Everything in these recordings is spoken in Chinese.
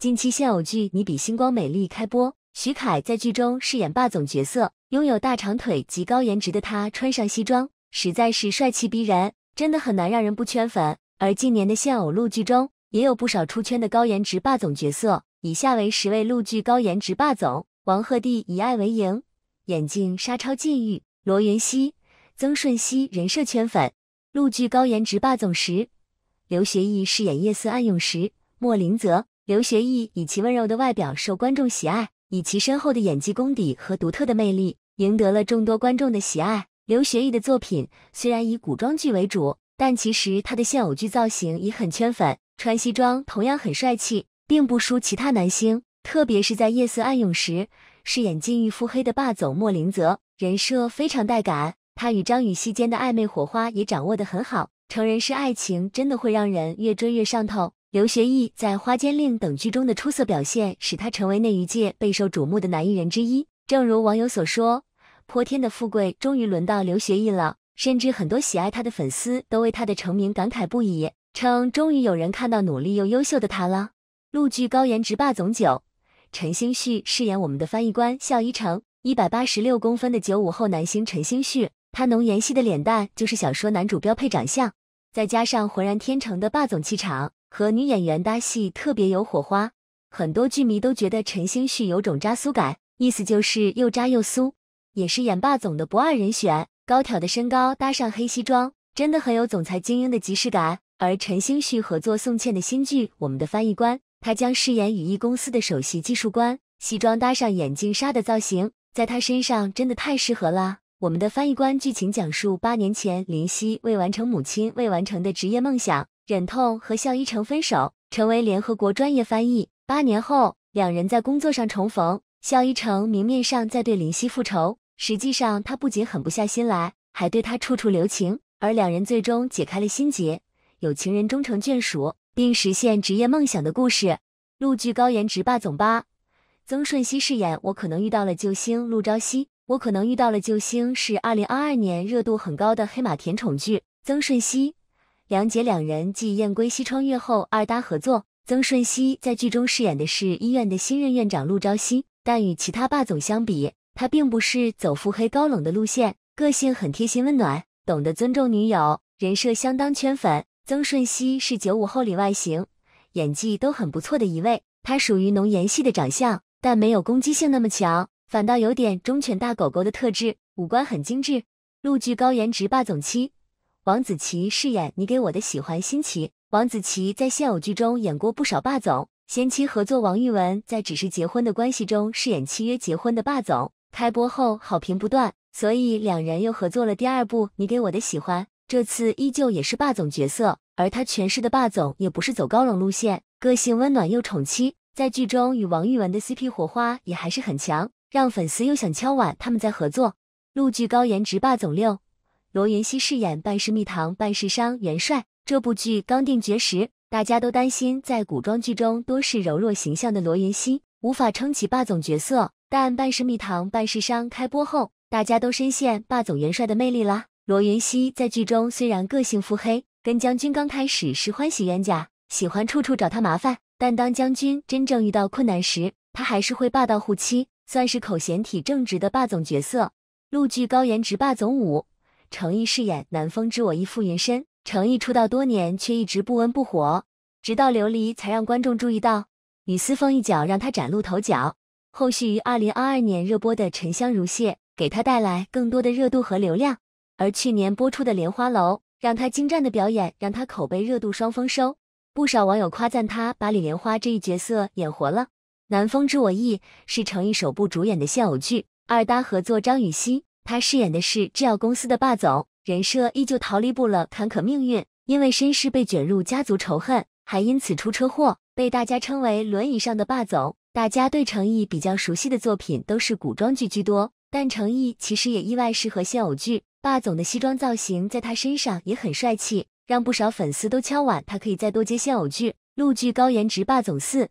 近期现偶剧《你比星光美丽》开播，徐凯在剧中饰演霸总角色，拥有大长腿及高颜值的他，穿上西装实在是帅气逼人，真的很难让人不圈粉。而近年的现偶陆剧中，也有不少出圈的高颜值霸总角色。以下为十位陆剧高颜值霸总：王鹤棣以爱为营，眼镜杀超禁欲；罗云熙、曾舜晞人设圈粉；陆剧高颜值霸总十：刘学义饰演夜色暗涌时，莫林泽。刘学义以其温柔的外表受观众喜爱，以其深厚的演技功底和独特的魅力赢得了众多观众的喜爱。刘学义的作品虽然以古装剧为主，但其实他的现偶剧造型也很圈粉，穿西装同样很帅气，并不输其他男星。特别是在《夜色暗涌时》，饰演禁欲腹黑的霸总莫林泽，人设非常带感。他与张予曦间的暧昧火花也掌握得很好。成人式爱情真的会让人越追越上头。刘学义在《花间令》等剧中的出色表现，使他成为内娱界备受瞩目的男艺人之一。正如网友所说，泼天的富贵终于轮到刘学义了。甚至很多喜爱他的粉丝都为他的成名感慨不已，称终于有人看到努力又优秀的他了。陆剧高颜值霸总九，陈星旭饰演我们的翻译官笑一成。一百八十六公分的九五后男星陈星旭，他浓颜系的脸蛋就是小说男主标配长相，再加上浑然天成的霸总气场。和女演员搭戏特别有火花，很多剧迷都觉得陈星旭有种渣苏感，意思就是又渣又苏，也是演霸总的不二人选。高挑的身高搭上黑西装，真的很有总裁精英的即视感。而陈星旭合作宋茜的新剧《我们的翻译官》，他将饰演羽翼公司的首席技术官，西装搭上眼镜纱的造型，在他身上真的太适合了。《我们的翻译官》剧情讲述八年前林夕未完成母亲未完成的职业梦想。忍痛和向一成分手，成为联合国专业翻译。八年后，两人在工作上重逢。向一成明面上在对林夕复仇，实际上他不仅狠不下心来，还对他处处留情。而两人最终解开了心结，有情人终成眷属，并实现职业梦想的故事。陆剧高颜值霸总八，曾舜晞饰演我可能遇到了救星。陆朝夕。我可能遇到了救星是二零二二年热度很高的黑马甜宠剧。曾舜晞。梁洁两人继《燕归西窗月》后二搭合作，曾舜晞在剧中饰演的是医院的新任院长陆昭夕，但与其他霸总相比，他并不是走腹黑高冷的路线，个性很贴心温暖，懂得尊重女友，人设相当圈粉。曾舜晞是九五后里外形、演技都很不错的一位，他属于浓颜系的长相，但没有攻击性那么强，反倒有点忠犬大狗狗的特质，五官很精致。陆剧高颜值霸总妻。王子奇饰演《你给我的喜欢》新奇。王子奇在现偶剧中演过不少霸总，先期合作王玉雯在《只是结婚》的关系中饰演契约结婚的霸总，开播后好评不断，所以两人又合作了第二部《你给我的喜欢》，这次依旧也是霸总角色，而他诠释的霸总也不是走高冷路线，个性温暖又宠妻，在剧中与王玉雯的 CP 火花也还是很强，让粉丝又想敲碗他们在合作，陆剧高颜值霸总六。罗云熙饰演半是蜜糖半是伤元帅，这部剧刚定角时，大家都担心在古装剧中多是柔弱形象的罗云熙无法撑起霸总角色。但半是蜜糖半是伤开播后，大家都深陷霸总元帅的魅力啦。罗云熙在剧中虽然个性腹黑，跟将军刚开始是欢喜冤家，喜欢处处找他麻烦，但当将军真正遇到困难时，他还是会霸道护妻，算是口嫌体正直的霸总角色。陆剧高颜值霸总五。成毅饰演《南风知我意》傅云深。成毅出道多年，却一直不温不火，直到《琉璃》才让观众注意到，与思风一角让他崭露头角。后续于2022年热播的《沉香如屑》给他带来更多的热度和流量，而去年播出的《莲花楼》让他精湛的表演让他口碑热度双丰收。不少网友夸赞他把李莲花这一角色演活了。《南风知我意》是成毅首部主演的现偶剧，二搭合作张予曦。他饰演的是制药公司的霸总，人设依旧逃离不了坎坷命运，因为身世被卷入家族仇恨，还因此出车祸，被大家称为轮椅上的霸总。大家对成毅比较熟悉的作品都是古装剧居多，但成毅其实也意外适合现偶剧，霸总的西装造型在他身上也很帅气，让不少粉丝都敲碗他可以再多接现偶剧。陆剧高颜值霸总四，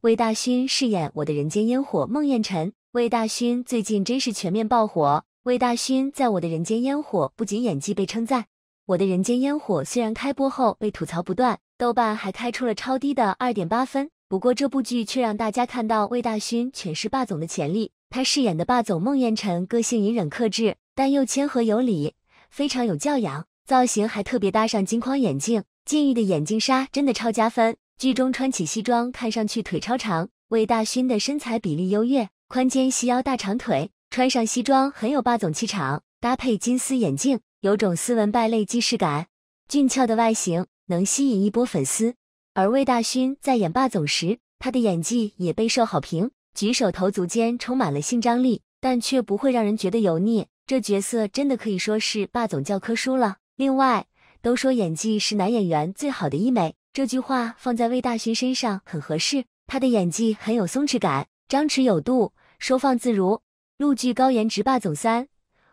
魏大勋饰演《我的人间烟火》孟宴臣，魏大勋最近真是全面爆火。魏大勋在《我的人间烟火》不仅演技被称赞，《我的人间烟火》虽然开播后被吐槽不断，豆瓣还开出了超低的二点八分。不过这部剧却让大家看到魏大勋诠释霸总的潜力。他饰演的霸总孟宴臣，个性隐忍克制，但又谦和有礼，非常有教养。造型还特别搭上金框眼镜，禁欲的眼镜杀真的超加分。剧中穿起西装，看上去腿超长。魏大勋的身材比例优越，宽肩细腰大长腿。穿上西装很有霸总气场，搭配金丝眼镜，有种斯文败类既视感。俊俏的外形能吸引一波粉丝，而魏大勋在演霸总时，他的演技也备受好评，举手投足间充满了性张力，但却不会让人觉得油腻。这角色真的可以说是霸总教科书了。另外，都说演技是男演员最好的医美，这句话放在魏大勋身上很合适，他的演技很有松弛感，张弛有度，收放自如。陆剧高颜值霸总三，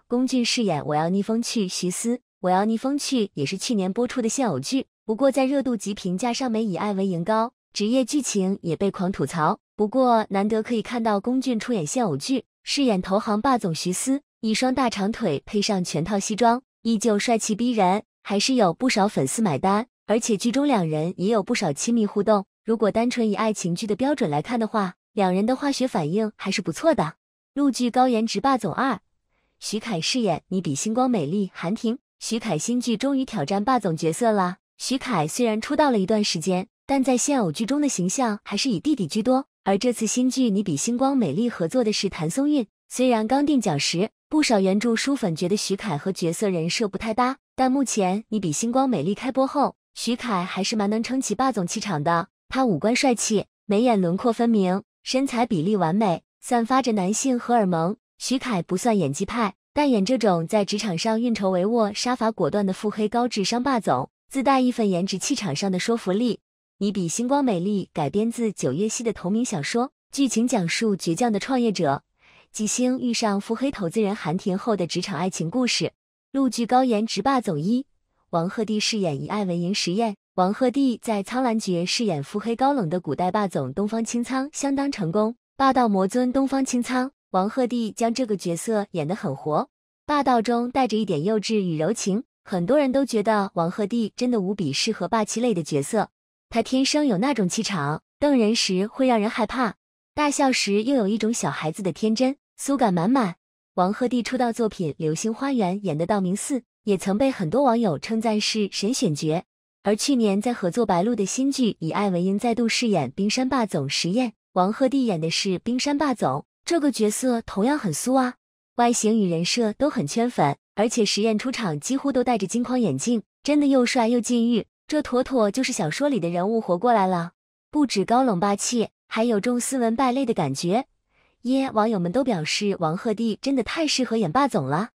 龚俊饰演我要逆风去徐思。我要逆风去也是去年播出的现偶剧，不过在热度及评价上没以爱为赢高，职业剧情也被狂吐槽。不过难得可以看到龚俊出演现偶剧，饰演投行霸总徐思，一双大长腿配上全套西装，依旧帅气逼人，还是有不少粉丝买单。而且剧中两人也有不少亲密互动，如果单纯以爱情剧的标准来看的话，两人的化学反应还是不错的。陆剧高颜值霸总二，徐凯饰演你比星光美丽韩婷。徐凯新剧终于挑战霸总角色了。徐凯虽然出道了一段时间，但在现偶剧中的形象还是以弟弟居多。而这次新剧《你比星光美丽》合作的是谭松韵。虽然刚定角时，不少原著书粉觉得徐凯和角色人设不太搭，但目前《你比星光美丽》开播后，徐凯还是蛮能撑起霸总气场的。他五官帅气，眉眼轮廓分明，身材比例完美。散发着男性荷尔蒙，徐凯不算演技派，但演这种在职场上运筹帷幄、杀伐果断的腹黑高智商霸总，自带一份颜值气场上的说服力。你比星光美丽改编自九月溪的同名小说，剧情讲述倔强的创业者纪星遇上腹黑投资人韩婷后的职场爱情故事。陆剧高颜值霸总一，王鹤棣饰演以爱为营实验。王鹤棣在《苍兰诀》饰演腹黑高冷的古代霸总东方青苍，相当成功。霸道魔尊东方青苍，王鹤棣将这个角色演得很活，霸道中带着一点幼稚与柔情，很多人都觉得王鹤棣真的无比适合霸气类的角色，他天生有那种气场，瞪人时会让人害怕，大笑时又有一种小孩子的天真，酥感满满。王鹤棣出道作品《流星花园》演的道明寺，也曾被很多网友称赞是神选角，而去年在合作白鹿的新剧《以爱为营》再度饰演冰山霸总时宴。王鹤棣演的是冰山霸总这个角色，同样很苏啊，外形与人设都很圈粉，而且实验出场几乎都戴着金框眼镜，真的又帅又禁欲，这妥妥就是小说里的人物活过来了。不止高冷霸气，还有种斯文败类的感觉，耶！网友们都表示王鹤棣真的太适合演霸总了。